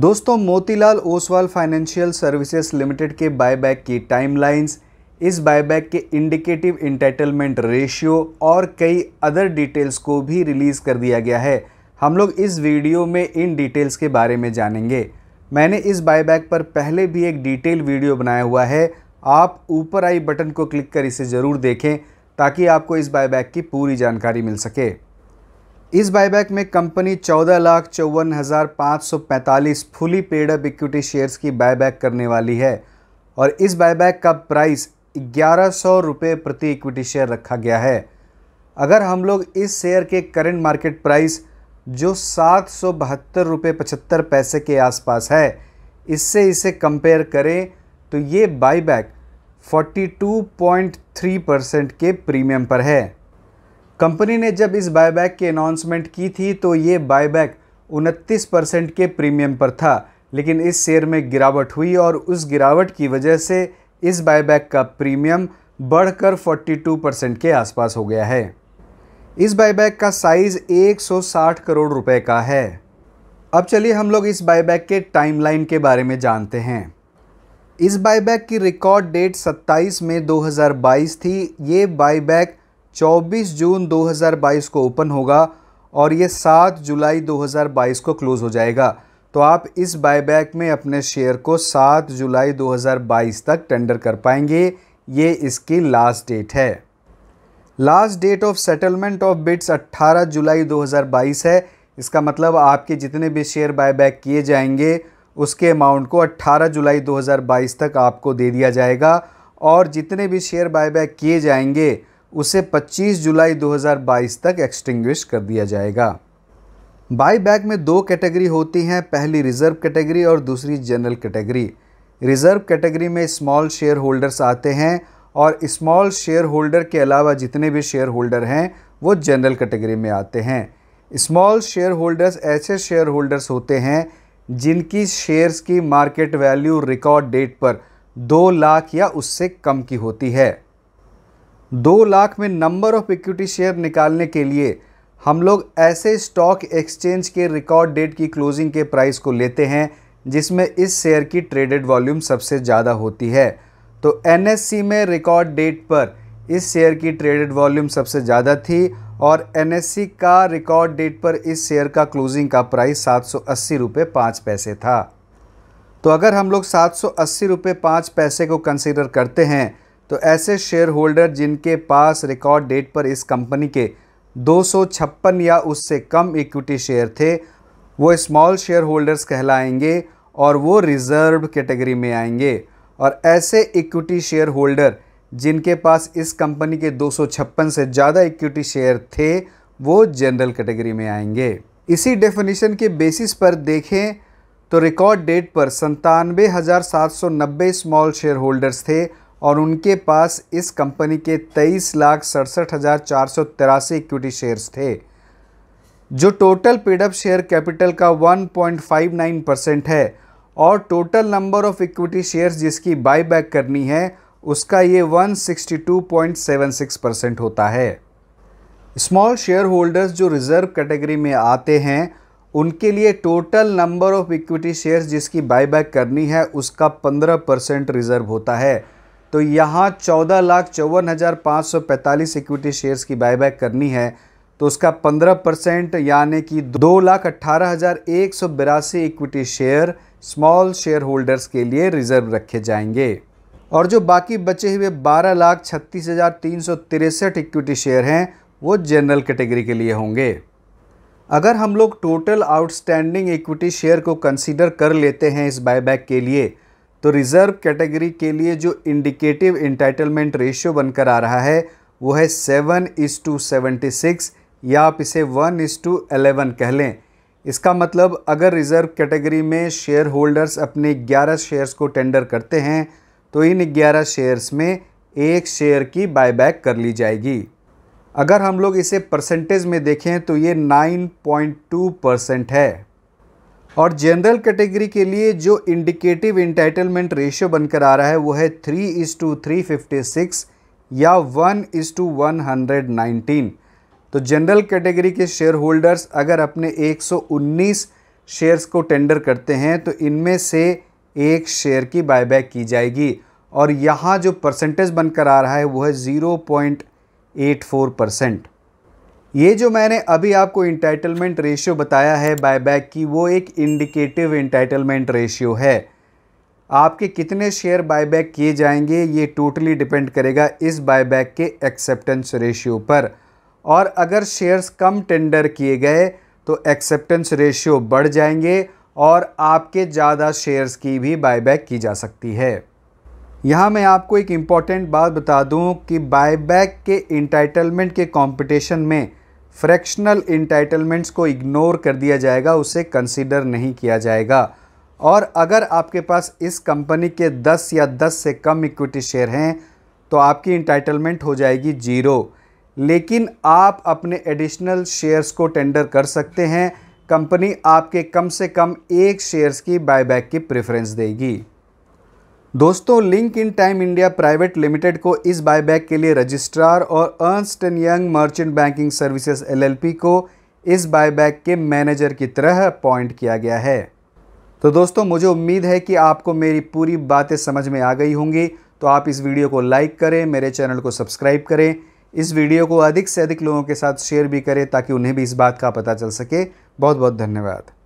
दोस्तों Motilal Oswal financial services limited के buyback की टाइमलाइंस इस बायबैक के इंडिकेटिव इंटाइटलमेंट रेशियो और कई अदर डिटेल्स को भी रिलीज़ कर दिया गया है हम लोग इस वीडियो में इन डिटेल्स के बारे में जानेंगे मैंने इस बायबैक पर पहले भी एक डिटेल वीडियो बनाया हुआ है आप ऊपर आई बटन को क्लिक कर इसे ज़रूर देखें ताकि आपको इस बायबैक की पूरी जानकारी मिल सके इस बायबैक में कंपनी चौदह लाख चौवन हज़ार पाँच सौ पैंतालीस fully paid up equity shares की बायबैक करने वाली है और इस बायबैक का प्राइस ग्यारह सौ रुपये प्रति इक्विटी शेयर रखा गया है अगर हम लोग इस शेयर के करंट मार्केट प्राइस जो सात सौ बहत्तर रुपये पचहत्तर पैसे के आसपास है इससे इसे कंपेयर करें तो ये बाईबैक थ्री परसेंट के प्रीमियम पर है कंपनी ने जब इस बायबैक की अनाउंसमेंट की थी तो ये बायबैक 29 परसेंट के प्रीमियम पर था लेकिन इस शेयर में गिरावट हुई और उस गिरावट की वजह से इस बायबैक का प्रीमियम बढ़कर 42 परसेंट के आसपास हो गया है इस बायबैक का साइज़ 160 करोड़ रुपए का है अब चलिए हम लोग इस बायबैक के टाइमलाइन के बारे में जानते हैं इस बायबैक की रिकॉर्ड डेट 27 मई 2022 थी ये बायबैक 24 जून 2022 को ओपन होगा और ये 7 जुलाई 2022 को क्लोज़ हो जाएगा तो आप इस बायबैक में अपने शेयर को 7 जुलाई 2022 तक टेंडर कर पाएंगे ये इसकी लास्ट डेट है last date of settlement of bids 18 जुलाई 2022 है इसका मतलब आपके जितने भी शेयर बायबैक किए जाएंगे उसके अमाउंट को 18 जुलाई 2022 तक आपको दे दिया जाएगा और जितने भी शेयर बायबैक किए जाएंगे उसे 25 जुलाई 2022 तक एक्सटिंग्विश कर दिया जाएगा बाई बैक में दो कैटेगरी होती हैं पहली रिज़र्व कैटेगरी और दूसरी जनरल कैटेगरी रिज़र्व कैटेगरी में स्मॉल शेयर होल्डर्स आते हैं और स्मॉल शेयर होल्डर के अलावा जितने भी शेयर होल्डर हैं वो जनरल कैटेगरी में आते हैं स्मॉल शेयर होल्डर्स ऐसे शेयर होल्डर्स होते हैं जिनकी शेयर्स की मार्केट वैल्यू रिकॉर्ड डेट पर दो लाख या उससे कम की होती है दो लाख में नंबर ऑफ इक्विटी शेयर निकालने के लिए हम लोग ऐसे स्टॉक एक्सचेंज के रिकॉर्ड डेट की क्लोजिंग के प्राइस को लेते हैं जिसमें इस शेयर की ट्रेडेड वॉल्यूम सबसे ज़्यादा होती है तो एन में रिकॉर्ड डेट पर इस शेयर की ट्रेडेड वॉल्यूम सबसे ज़्यादा थी और एन का रिकॉर्ड डेट पर इस शेयर का क्लोजिंग का प्राइस सात सौ पैसे था तो अगर हम लोग सात सौ पैसे को कंसिडर करते हैं तो ऐसे शेयर होल्डर जिनके पास रिकॉर्ड डेट पर इस कंपनी के दो या उससे कम इक्विटी शेयर थे वो स्मॉल शेयर होल्डर्स कहलाएंगे और वो रिज़र्व कैटेगरी में आएंगे और ऐसे इक्विटी शेयर होल्डर जिनके पास इस कंपनी के दो से ज़्यादा इक्विटी शेयर थे वो जनरल कैटेगरी में आएंगे इसी डेफिनेशन के बेसिस पर देखें तो रिकॉर्ड डेट पर संतानवे हज़ार सात सौ नब्बे स्मॉल शेयर होल्डर्स थे और उनके पास इस कंपनी के तेईस लाख सड़सठ हज़ार चार सौ तिरासी इक्विटी शेयर्स थे जो टोटल पेडअप शेयर कैपिटल का 1.59 परसेंट है और total number of equity shares जिसकी बाई बैक करनी है उसका ये 162.76 परसेंट होता है स्मॉल शेयर होल्डर्स जो रिज़र्व कैटेगरी में आते हैं उनके लिए total number of equity shares जिसकी बाई बैक करनी है उसका 15 परसेंट रिज़र्व होता है तो यहाँ चौदह लाख चौवन हज़ार पाँच सौ पैंतालीस इक्विटी शेयर्स की बायबैक करनी है तो उसका पंद्रह परसेंट यानी कि दो लाख अट्ठारह हज़ार एक सौ बिरासी equity share small share holders के लिए रिजर्व रखे जाएंगे और जो बाकी बचे हुए बारह लाख छत्तीस हज़ार तीन सौ तिरसठ इक्विटी शेयर हैं वो जनरल कैटेगरी के लिए होंगे अगर हम लोग टोटल आउटस्टैंडिंग इक्विटी शेयर को कंसीडर कर लेते हैं इस बायबैक के लिए तो रिज़र्व कैटेगरी के लिए जो इंडिकेटिव इंटाइटलमेंट रेशियो बनकर आ रहा है वो है seven is to seventy six या आप इसे वन इज़ टू एलेवन कह लें इसका मतलब अगर रिज़र्व कैटेगरी में शेयर होल्डर्स अपने ग्यारह शेयर्स को टेंडर करते हैं तो इन ग्यारह शेयर्स में एक शेयर की बायबैक कर ली जाएगी अगर हम लोग इसे परसेंटेज में देखें तो ये 9.2 परसेंट है और जनरल कैटेगरी के लिए जो इंडिकेटिव इंटाइटलमेंट रेशियो बनकर आ रहा है वो है three is to three fifty six या one is to one hundred nineteen तो जनरल कैटेगरी के शेयर होल्डर्स अगर अपने 119 शेयर्स को टेंडर करते हैं तो इनमें से एक शेयर की बायबैक की जाएगी और यहाँ जो परसेंटेज बनकर आ रहा है वो है 0.84 परसेंट ये जो मैंने अभी आपको इंटाइटलमेंट रेशियो बताया है बायबैक की वो एक इंडिकेटिव इंटाइटलमेंट रेशियो है आपके कितने शेयर बायबैक किए जाएंगे ये टोटली डिपेंड करेगा इस बायबैक के एक्सेप्टेंस रेशियो पर और अगर शेयर्स कम टेंडर किए गए तो एक्सेप्टेंस रेशियो बढ़ जाएंगे और आपके ज़्यादा शेयर्स की भी बायबैक की जा सकती है यहाँ मैं आपको एक इम्पॉर्टेंट बात बता दूँ कि बायबैक के इंटाइटलमेंट के कंपटीशन में फ्रैक्शनल इंटाइटलमेंट्स को इग्नोर कर दिया जाएगा उसे कंसिडर नहीं किया जाएगा और अगर आपके पास इस कंपनी के 10 या 10 से कम इक्विटी शेयर हैं तो आपकी इंटाइटलमेंट हो जाएगी जीरो लेकिन आप अपने एडिशनल शेयर्स को टेंडर कर सकते हैं कंपनी आपके कम से कम एक शेयर्स की बायबैक की प्रेफरेंस देगी दोस्तों link in time India private limited को इस बायबैक के लिए रजिस्ट्रार और Ernst and Young merchant banking services LLP को इस बायबैक के मैनेजर की तरह अपॉइंट किया गया है तो दोस्तों मुझे उम्मीद है कि आपको मेरी पूरी बातें समझ में आ गई होंगी तो आप इस वीडियो को लाइक करें मेरे चैनल को सब्सक्राइब करें इस वीडियो को अधिक से अधिक लोगों के साथ शेयर भी करें ताकि उन्हें भी इस बात का पता चल सके बहुत बहुत धन्यवाद